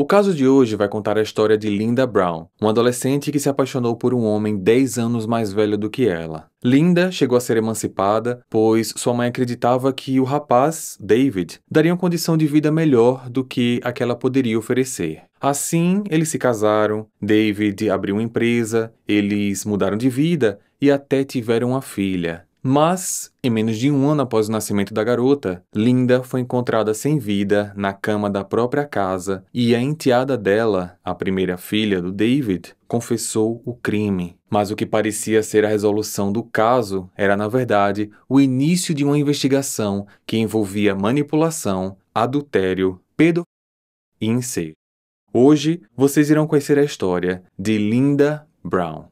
O caso de hoje vai contar a história de Linda Brown, uma adolescente que se apaixonou por um homem 10 anos mais velho do que ela. Linda chegou a ser emancipada, pois sua mãe acreditava que o rapaz, David, daria uma condição de vida melhor do que a que ela poderia oferecer. Assim, eles se casaram, David abriu uma empresa, eles mudaram de vida e até tiveram uma filha, mas, em menos de um ano após o nascimento da garota, Linda foi encontrada sem vida na cama da própria casa e a enteada dela, a primeira filha do David, confessou o crime. Mas o que parecia ser a resolução do caso era, na verdade, o início de uma investigação que envolvia manipulação, adultério, pedofilia e incesto. Hoje vocês irão conhecer a história de Linda Brown.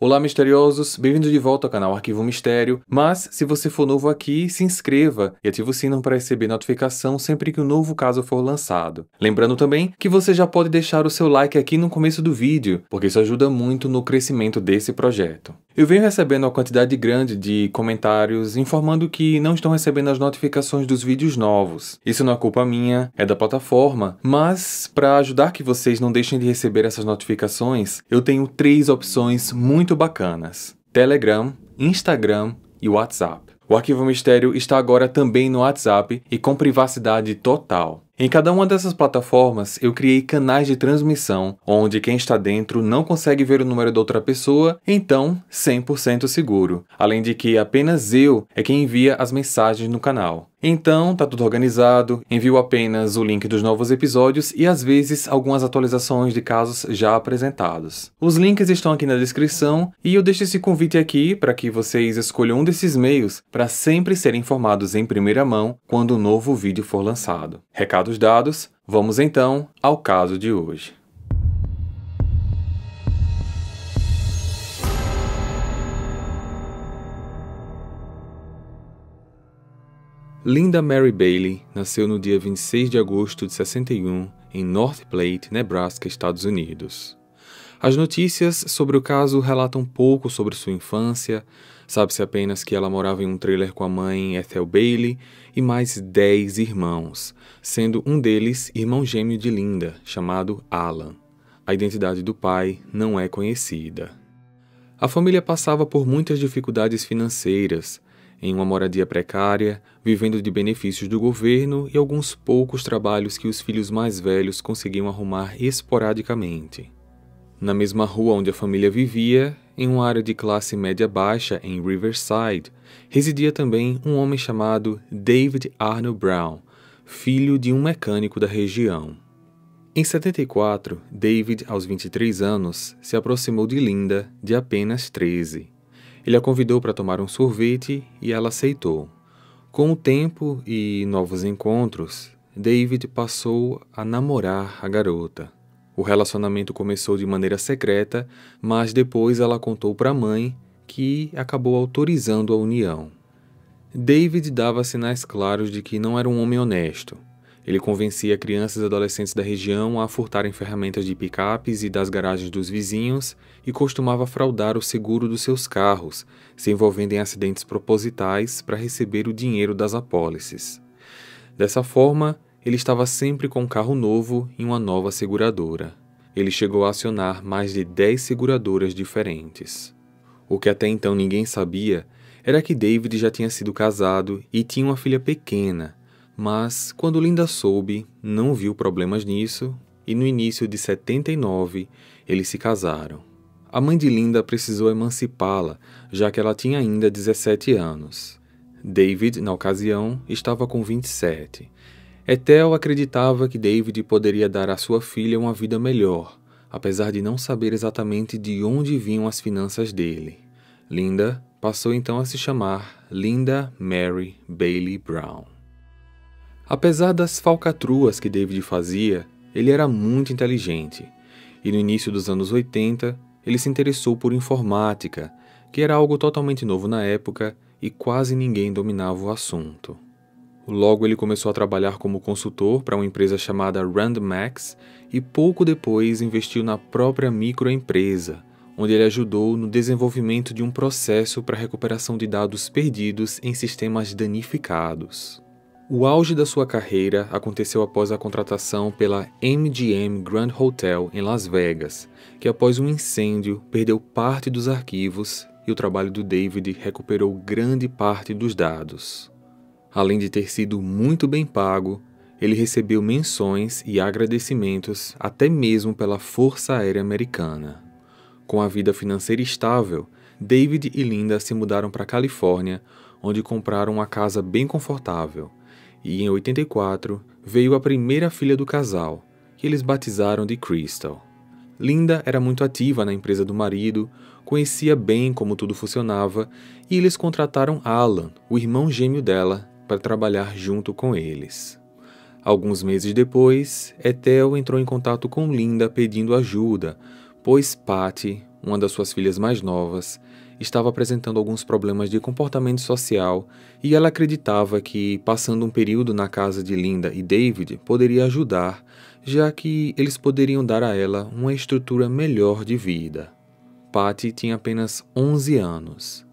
Olá, misteriosos! Bem-vindos de volta ao canal Arquivo Mistério. Mas, se você for novo aqui, se inscreva e ative o sino para receber notificação sempre que um novo caso for lançado. Lembrando também que você já pode deixar o seu like aqui no começo do vídeo, porque isso ajuda muito no crescimento desse projeto. Eu venho recebendo uma quantidade grande de comentários informando que não estão recebendo as notificações dos vídeos novos. Isso não é culpa minha, é da plataforma, mas para ajudar que vocês não deixem de receber essas notificações, eu tenho três opções muito bacanas: Telegram, Instagram e WhatsApp. O Arquivo Mistério está agora também no WhatsApp e com privacidade total. Em cada uma dessas plataformas, eu criei canais de transmissão, onde quem está dentro não consegue ver o número da outra pessoa, então 100% seguro. Além de que apenas eu é quem envia as mensagens no canal. Então, tá tudo organizado, envio apenas o link dos novos episódios e às vezes algumas atualizações de casos já apresentados. Os links estão aqui na descrição e eu deixo esse convite aqui para que vocês escolham um desses meios para sempre serem informados em primeira mão quando um novo vídeo for lançado. Recados dados, vamos então ao caso de hoje. Linda Mary Bailey nasceu no dia 26 de agosto de 61 em North Platte, Nebraska, Estados Unidos. As notícias sobre o caso relatam pouco sobre sua infância, sabe-se apenas que ela morava em um trailer com a mãe Ethel Bailey e mais dez irmãos, sendo um deles irmão gêmeo de Linda, chamado Alan. A identidade do pai não é conhecida. A família passava por muitas dificuldades financeiras, em uma moradia precária, vivendo de benefícios do governo e alguns poucos trabalhos que os filhos mais velhos conseguiam arrumar esporadicamente. Na mesma rua onde a família vivia, em uma área de classe média baixa em Riverside, residia também um homem chamado David Arnold Brown, filho de um mecânico da região. Em 74, David, aos 23 anos, se aproximou de Linda, de apenas 13. Ele a convidou para tomar um sorvete e ela aceitou. Com o tempo e novos encontros, David passou a namorar a garota. O relacionamento começou de maneira secreta, mas depois ela contou para a mãe, que acabou autorizando a união. David dava sinais claros de que não era um homem honesto, ele convencia crianças e adolescentes da região a furtarem ferramentas de picapes e das garagens dos vizinhos e costumava fraudar o seguro dos seus carros, se envolvendo em acidentes propositais para receber o dinheiro das apólices. Dessa forma, ele estava sempre com um carro novo e uma nova seguradora. Ele chegou a acionar mais de 10 seguradoras diferentes. O que até então ninguém sabia era que David já tinha sido casado e tinha uma filha pequena, mas quando Linda soube, não viu problemas nisso e no início de 79 eles se casaram. A mãe de Linda precisou emancipá-la, já que ela tinha ainda 17 anos. David, na ocasião, estava com 27. Ethel acreditava que David poderia dar à sua filha uma vida melhor, apesar de não saber exatamente de onde vinham as finanças dele. Linda passou então a se chamar Linda Mary Bailey Brown. Apesar das falcatruas que David fazia, ele era muito inteligente, e no início dos anos 80 ele se interessou por informática, que era algo totalmente novo na época e quase ninguém dominava o assunto. Logo ele começou a trabalhar como consultor para uma empresa chamada Rand Max e pouco depois investiu na própria microempresa, onde ele ajudou no desenvolvimento de um processo para recuperação de dados perdidos em sistemas danificados. O auge da sua carreira aconteceu após a contratação pela MGM Grand Hotel em Las Vegas, que após um incêndio perdeu parte dos arquivos e o trabalho do David recuperou grande parte dos dados. Além de ter sido muito bem pago, ele recebeu menções e agradecimentos até mesmo pela Força Aérea Americana. Com a vida financeira estável, David e Linda se mudaram para a Califórnia, onde compraram uma casa bem confortável e em 84 veio a primeira filha do casal, que eles batizaram de Crystal. Linda era muito ativa na empresa do marido, conhecia bem como tudo funcionava e eles contrataram Alan, o irmão gêmeo dela, para trabalhar junto com eles. Alguns meses depois, Ethel entrou em contato com Linda pedindo ajuda, pois Patty, uma das suas filhas mais novas, estava apresentando alguns problemas de comportamento social e ela acreditava que, passando um período na casa de Linda e David, poderia ajudar, já que eles poderiam dar a ela uma estrutura melhor de vida. Patty tinha apenas 11 anos.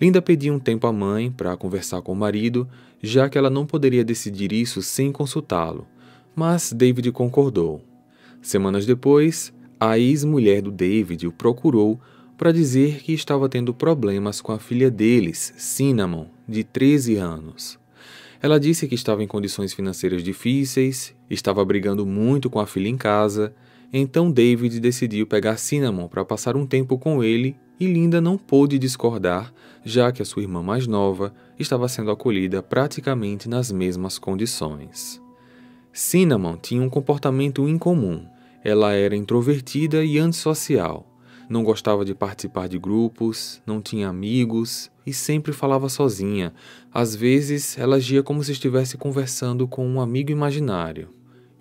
Linda pediu um tempo à mãe para conversar com o marido, já que ela não poderia decidir isso sem consultá-lo, mas David concordou. Semanas depois, a ex-mulher do David o procurou para dizer que estava tendo problemas com a filha deles, Cinnamon, de 13 anos. Ela disse que estava em condições financeiras difíceis, estava brigando muito com a filha em casa, então David decidiu pegar Cinnamon para passar um tempo com ele e Linda não pôde discordar, já que a sua irmã mais nova estava sendo acolhida praticamente nas mesmas condições. Cinnamon tinha um comportamento incomum. Ela era introvertida e antissocial não gostava de participar de grupos, não tinha amigos e sempre falava sozinha. Às vezes, ela agia como se estivesse conversando com um amigo imaginário.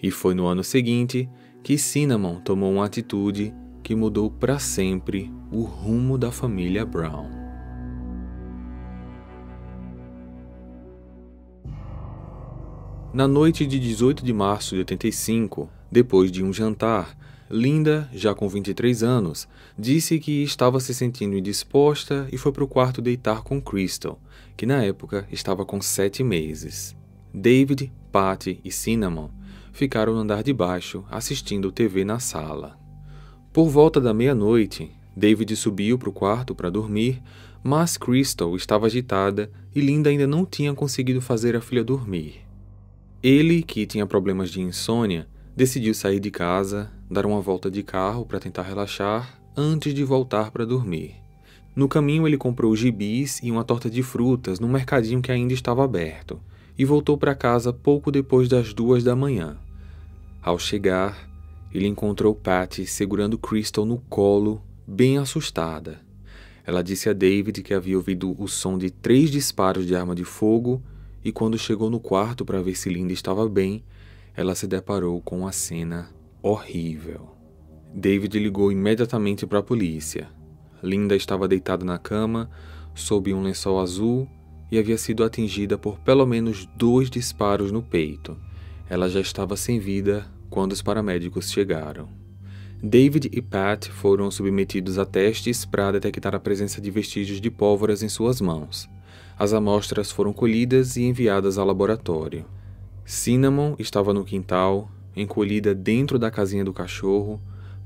E foi no ano seguinte que Cinnamon tomou uma atitude que mudou para sempre o rumo da família Brown. Na noite de 18 de março de 85, depois de um jantar, Linda, já com 23 anos, disse que estava se sentindo indisposta e foi para o quarto deitar com Crystal, que na época estava com 7 meses. David, Patty e Cinnamon ficaram no andar de baixo assistindo TV na sala. Por volta da meia-noite, David subiu para o quarto para dormir, mas Crystal estava agitada e Linda ainda não tinha conseguido fazer a filha dormir. Ele, que tinha problemas de insônia, decidiu sair de casa, dar uma volta de carro para tentar relaxar antes de voltar para dormir. No caminho, ele comprou gibis e uma torta de frutas no mercadinho que ainda estava aberto e voltou para casa pouco depois das duas da manhã. Ao chegar, ele encontrou Patty segurando Crystal no colo, bem assustada. Ela disse a David que havia ouvido o som de três disparos de arma de fogo e quando chegou no quarto para ver se Linda estava bem, ela se deparou com a cena horrível. David ligou imediatamente para a polícia. Linda estava deitada na cama, sob um lençol azul, e havia sido atingida por pelo menos dois disparos no peito. Ela já estava sem vida quando os paramédicos chegaram. David e Pat foram submetidos a testes para detectar a presença de vestígios de pólvoras em suas mãos. As amostras foram colhidas e enviadas ao laboratório. Cinnamon estava no quintal, encolhida dentro da casinha do cachorro,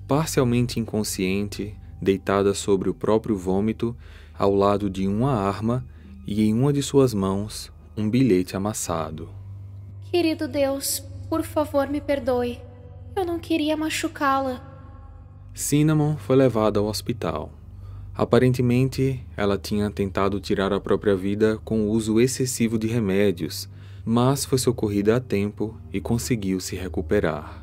parcialmente inconsciente, deitada sobre o próprio vômito, ao lado de uma arma e em uma de suas mãos um bilhete amassado. Querido Deus, por favor me perdoe. Eu não queria machucá-la. Cinnamon foi levada ao hospital. Aparentemente, ela tinha tentado tirar a própria vida com o uso excessivo de remédios mas foi socorrida a tempo e conseguiu se recuperar.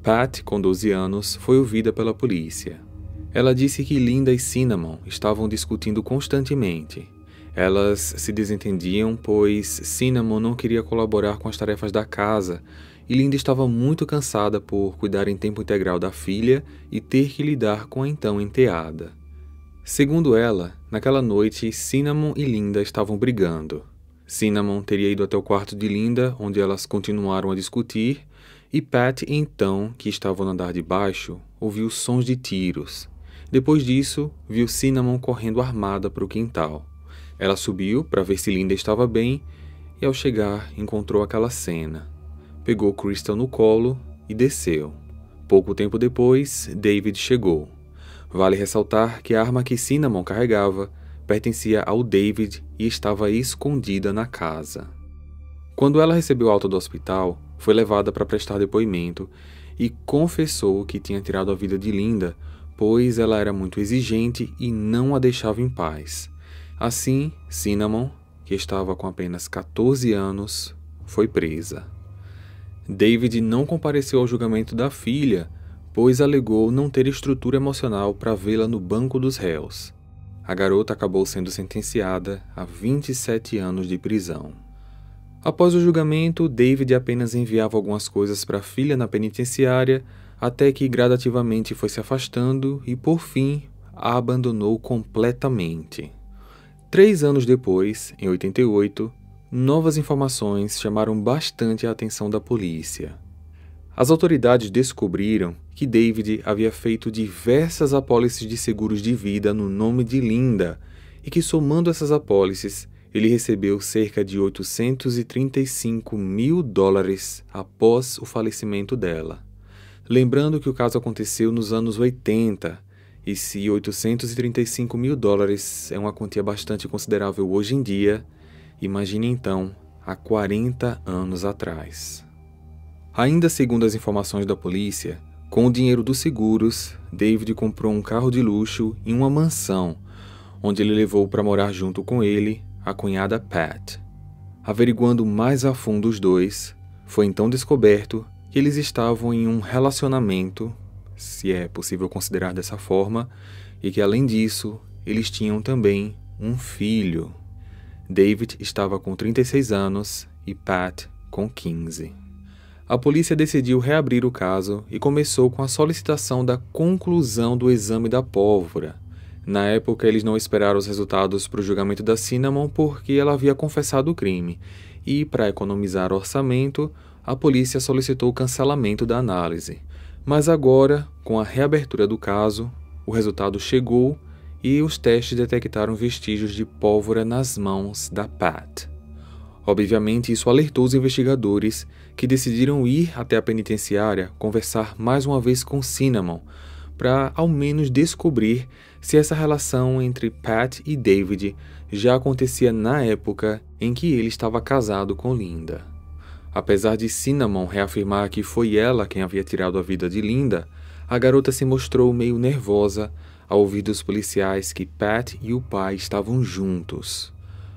Pat, com 12 anos, foi ouvida pela polícia. Ela disse que Linda e Cinnamon estavam discutindo constantemente. Elas se desentendiam, pois Cinnamon não queria colaborar com as tarefas da casa e Linda estava muito cansada por cuidar em tempo integral da filha e ter que lidar com a então enteada. Segundo ela, naquela noite, Cinnamon e Linda estavam brigando. Cinnamon teria ido até o quarto de Linda, onde elas continuaram a discutir, e Pat, então, que estava no andar de baixo, ouviu sons de tiros. Depois disso, viu Cinnamon correndo armada para o quintal. Ela subiu para ver se Linda estava bem e, ao chegar, encontrou aquela cena. Pegou Crystal no colo e desceu. Pouco tempo depois, David chegou. Vale ressaltar que a arma que Cinnamon carregava pertencia ao David e estava escondida na casa. Quando ela recebeu alta do hospital, foi levada para prestar depoimento e confessou que tinha tirado a vida de Linda, pois ela era muito exigente e não a deixava em paz. Assim, Cinnamon, que estava com apenas 14 anos, foi presa. David não compareceu ao julgamento da filha, pois alegou não ter estrutura emocional para vê-la no banco dos réus a garota acabou sendo sentenciada a 27 anos de prisão. Após o julgamento, David apenas enviava algumas coisas para a filha na penitenciária, até que gradativamente foi se afastando e, por fim, a abandonou completamente. Três anos depois, em 88, novas informações chamaram bastante a atenção da polícia. As autoridades descobriram que David havia feito diversas apólices de seguros de vida no nome de Linda e que, somando essas apólices, ele recebeu cerca de 835 mil dólares após o falecimento dela. Lembrando que o caso aconteceu nos anos 80, e se 835 mil dólares é uma quantia bastante considerável hoje em dia, imagine então há 40 anos atrás. Ainda segundo as informações da polícia, com o dinheiro dos seguros, David comprou um carro de luxo e uma mansão, onde ele levou para morar junto com ele a cunhada Pat. Averiguando mais a fundo os dois, foi então descoberto que eles estavam em um relacionamento, se é possível considerar dessa forma, e que além disso, eles tinham também um filho. David estava com 36 anos e Pat com 15 a polícia decidiu reabrir o caso e começou com a solicitação da conclusão do exame da pólvora. Na época, eles não esperaram os resultados para o julgamento da Cinnamon porque ela havia confessado o crime, e, para economizar orçamento, a polícia solicitou o cancelamento da análise. Mas agora, com a reabertura do caso, o resultado chegou e os testes detectaram vestígios de pólvora nas mãos da Pat. Obviamente, isso alertou os investigadores, que decidiram ir até a penitenciária conversar mais uma vez com Cinnamon, para ao menos descobrir se essa relação entre Pat e David já acontecia na época em que ele estava casado com Linda. Apesar de Cinnamon reafirmar que foi ela quem havia tirado a vida de Linda, a garota se mostrou meio nervosa ao ouvir dos policiais que Pat e o pai estavam juntos.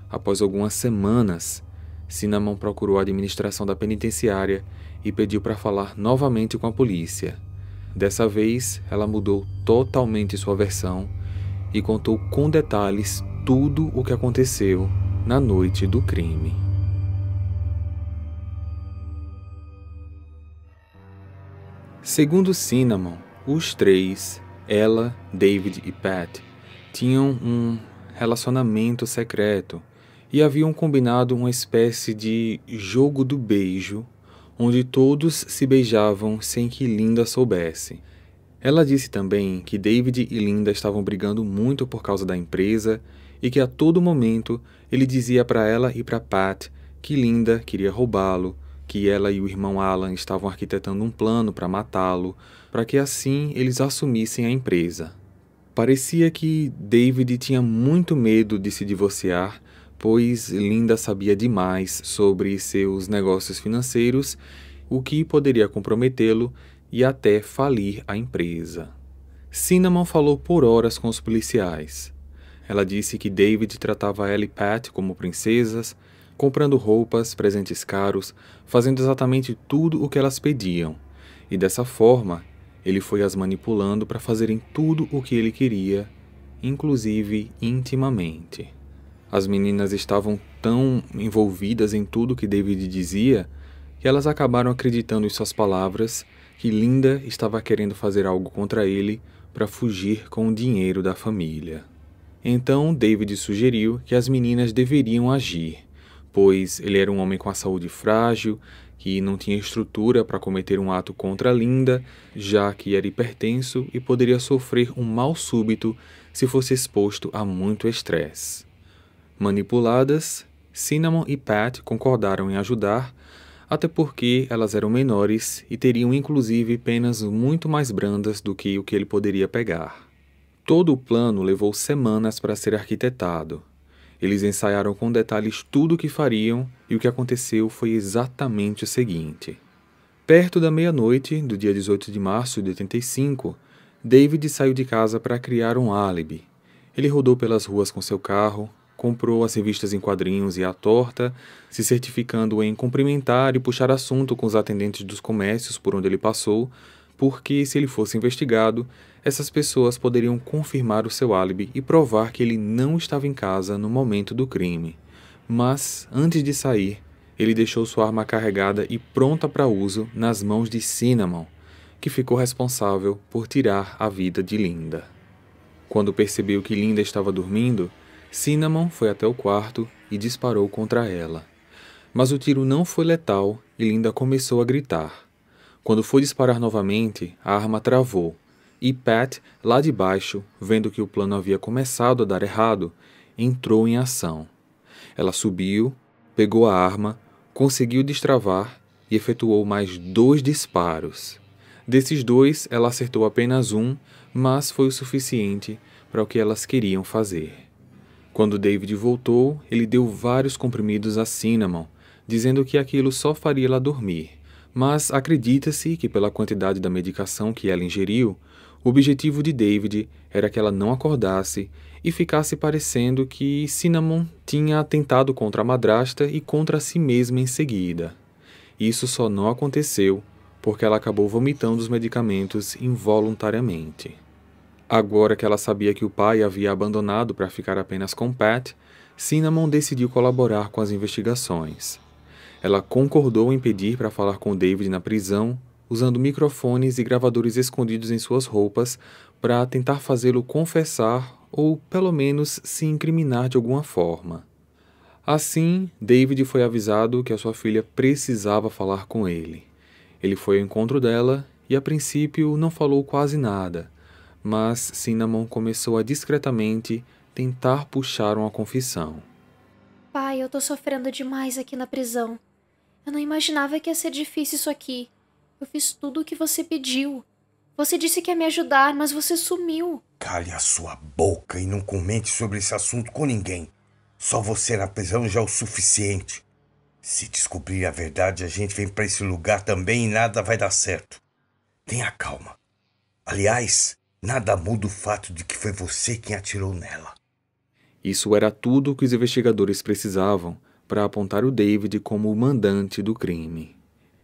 Após algumas semanas, Cinnamon procurou a administração da penitenciária e pediu para falar novamente com a polícia. Dessa vez, ela mudou totalmente sua versão e contou com detalhes tudo o que aconteceu na noite do crime. Segundo Cinnamon, os três, ela, David e Pat, tinham um relacionamento secreto e haviam combinado uma espécie de jogo do beijo, onde todos se beijavam sem que Linda soubesse. Ela disse também que David e Linda estavam brigando muito por causa da empresa e que a todo momento ele dizia para ela e para Pat que Linda queria roubá-lo, que ela e o irmão Alan estavam arquitetando um plano para matá-lo, para que assim eles assumissem a empresa. Parecia que David tinha muito medo de se divorciar pois Linda sabia demais sobre seus negócios financeiros, o que poderia comprometê-lo e até falir a empresa. Cinnamon falou por horas com os policiais. Ela disse que David tratava ela e Pat como princesas, comprando roupas, presentes caros, fazendo exatamente tudo o que elas pediam. E dessa forma, ele foi as manipulando para fazerem tudo o que ele queria, inclusive intimamente. As meninas estavam tão envolvidas em tudo que David dizia que elas acabaram acreditando em suas palavras que Linda estava querendo fazer algo contra ele para fugir com o dinheiro da família. Então David sugeriu que as meninas deveriam agir, pois ele era um homem com a saúde frágil, que não tinha estrutura para cometer um ato contra Linda, já que era hipertenso e poderia sofrer um mal súbito se fosse exposto a muito estresse. Manipuladas, Cinnamon e Pat concordaram em ajudar, até porque elas eram menores e teriam inclusive penas muito mais brandas do que o que ele poderia pegar. Todo o plano levou semanas para ser arquitetado. Eles ensaiaram com detalhes tudo o que fariam e o que aconteceu foi exatamente o seguinte. Perto da meia-noite do dia 18 de março de 85, David saiu de casa para criar um álibi. Ele rodou pelas ruas com seu carro, comprou as revistas em quadrinhos e a torta, se certificando em cumprimentar e puxar assunto com os atendentes dos comércios por onde ele passou, porque se ele fosse investigado, essas pessoas poderiam confirmar o seu álibi e provar que ele não estava em casa no momento do crime. Mas, antes de sair, ele deixou sua arma carregada e pronta para uso nas mãos de Cinnamon, que ficou responsável por tirar a vida de Linda. Quando percebeu que Linda estava dormindo, Cinnamon foi até o quarto e disparou contra ela. Mas o tiro não foi letal e Linda começou a gritar. Quando foi disparar novamente, a arma travou, e Pat, lá de baixo, vendo que o plano havia começado a dar errado, entrou em ação. Ela subiu, pegou a arma, conseguiu destravar e efetuou mais dois disparos. Desses dois, ela acertou apenas um, mas foi o suficiente para o que elas queriam fazer. Quando David voltou, ele deu vários comprimidos a Cinnamon, dizendo que aquilo só faria ela dormir. Mas acredita-se que, pela quantidade da medicação que ela ingeriu, o objetivo de David era que ela não acordasse e ficasse parecendo que Cinnamon tinha atentado contra a madrasta e contra si mesma em seguida. Isso só não aconteceu porque ela acabou vomitando os medicamentos involuntariamente. Agora que ela sabia que o pai havia abandonado para ficar apenas com Pat, Cinnamon decidiu colaborar com as investigações. Ela concordou em pedir para falar com David na prisão, usando microfones e gravadores escondidos em suas roupas para tentar fazê-lo confessar ou, pelo menos, se incriminar de alguma forma. Assim, David foi avisado que a sua filha precisava falar com ele. Ele foi ao encontro dela e, a princípio, não falou quase nada, mas Cinnamon começou a discretamente tentar puxar uma confissão. Pai, eu tô sofrendo demais aqui na prisão. Eu não imaginava que ia ser difícil isso aqui. Eu fiz tudo o que você pediu. Você disse que ia me ajudar, mas você sumiu. Cale a sua boca e não comente sobre esse assunto com ninguém. Só você na prisão já é o suficiente. Se descobrir a verdade, a gente vem para esse lugar também e nada vai dar certo. Tenha calma. Aliás, Nada muda o fato de que foi você quem atirou nela. Isso era tudo o que os investigadores precisavam para apontar o David como o mandante do crime.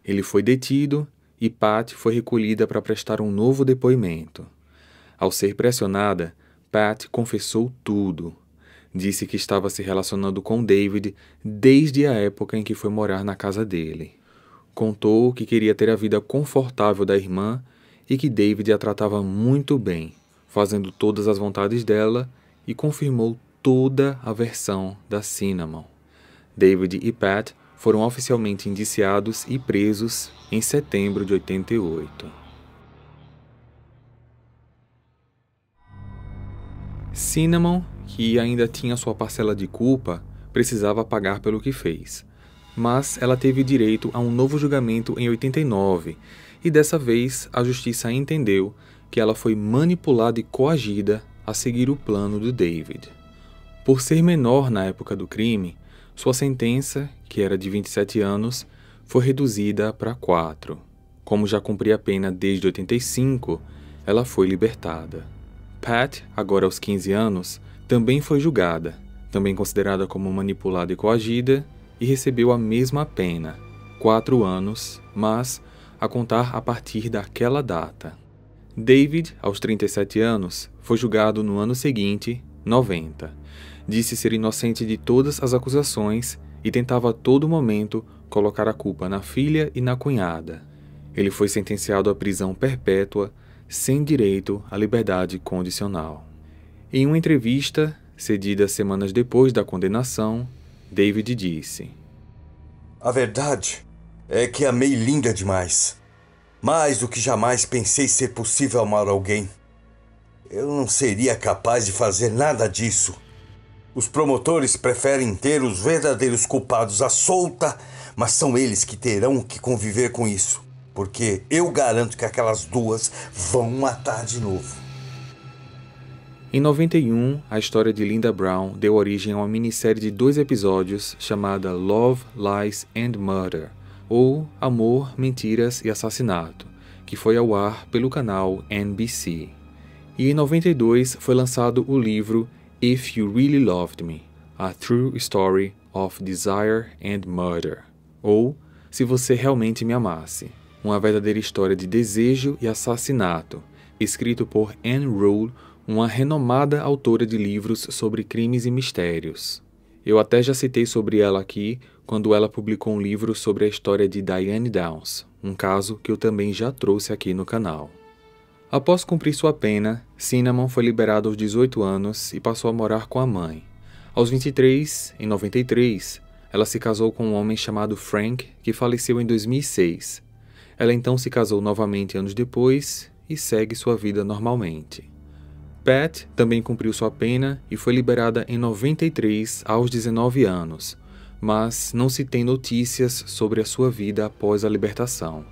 Ele foi detido e Pat foi recolhida para prestar um novo depoimento. Ao ser pressionada, Pat confessou tudo. Disse que estava se relacionando com David desde a época em que foi morar na casa dele. Contou que queria ter a vida confortável da irmã e que David a tratava muito bem, fazendo todas as vontades dela e confirmou toda a versão da Cinnamon. David e Pat foram oficialmente indiciados e presos em setembro de 88. Cinnamon, que ainda tinha sua parcela de culpa, precisava pagar pelo que fez. Mas ela teve direito a um novo julgamento em 89 e dessa vez a justiça entendeu que ela foi manipulada e coagida a seguir o plano do David. Por ser menor na época do crime, sua sentença, que era de 27 anos, foi reduzida para 4. Como já cumpria a pena desde 85, ela foi libertada. Pat, agora aos 15 anos, também foi julgada, também considerada como manipulada e coagida, e recebeu a mesma pena, 4 anos, mas a contar a partir daquela data. David, aos 37 anos, foi julgado no ano seguinte, 90. Disse ser inocente de todas as acusações e tentava a todo momento colocar a culpa na filha e na cunhada. Ele foi sentenciado à prisão perpétua, sem direito à liberdade condicional. Em uma entrevista, cedida semanas depois da condenação, David disse: A verdade é que amei linda demais. Mais do que jamais pensei ser possível amar alguém. Eu não seria capaz de fazer nada disso. Os promotores preferem ter os verdadeiros culpados à solta, mas são eles que terão que conviver com isso, porque eu garanto que aquelas duas vão matar de novo. Em 91, a história de Linda Brown deu origem a uma minissérie de dois episódios chamada Love, Lies and Murder ou Amor, Mentiras e Assassinato, que foi ao ar pelo canal NBC. E em 92 foi lançado o livro If You Really Loved Me: A True Story of Desire and Murder, ou Se Você Realmente Me Amasse, uma verdadeira história de desejo e assassinato, escrito por Anne Rule, uma renomada autora de livros sobre crimes e mistérios. Eu até já citei sobre ela aqui quando ela publicou um livro sobre a história de Diane Downs, um caso que eu também já trouxe aqui no canal. Após cumprir sua pena, Cinnamon foi liberado aos 18 anos e passou a morar com a mãe. Aos 23, em 93, ela se casou com um homem chamado Frank, que faleceu em 2006. Ela então se casou novamente anos depois e segue sua vida normalmente. Pat também cumpriu sua pena e foi liberada em 93 aos 19 anos, mas não se tem notícias sobre a sua vida após a libertação.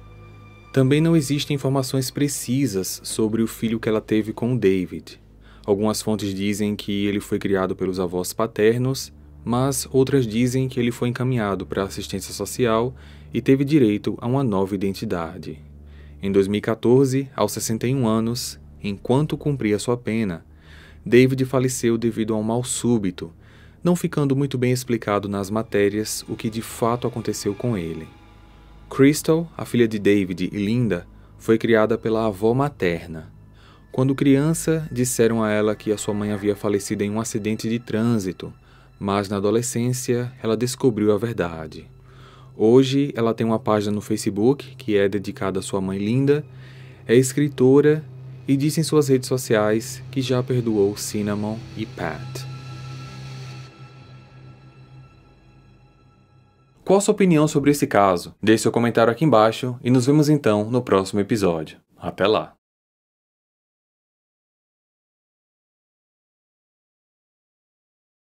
Também não existem informações precisas sobre o filho que ela teve com David. Algumas fontes dizem que ele foi criado pelos avós paternos, mas outras dizem que ele foi encaminhado para assistência social e teve direito a uma nova identidade. Em 2014, aos 61 anos, enquanto cumpria sua pena, David faleceu devido a um mal súbito não ficando muito bem explicado nas matérias o que de fato aconteceu com ele. Crystal, a filha de David e Linda, foi criada pela avó materna. Quando criança, disseram a ela que a sua mãe havia falecido em um acidente de trânsito, mas na adolescência ela descobriu a verdade. Hoje ela tem uma página no Facebook que é dedicada à sua mãe linda, é escritora e disse em suas redes sociais que já perdoou Cinnamon e Pat. Qual a sua opinião sobre esse caso? Deixe seu comentário aqui embaixo e nos vemos então no próximo episódio. Até lá!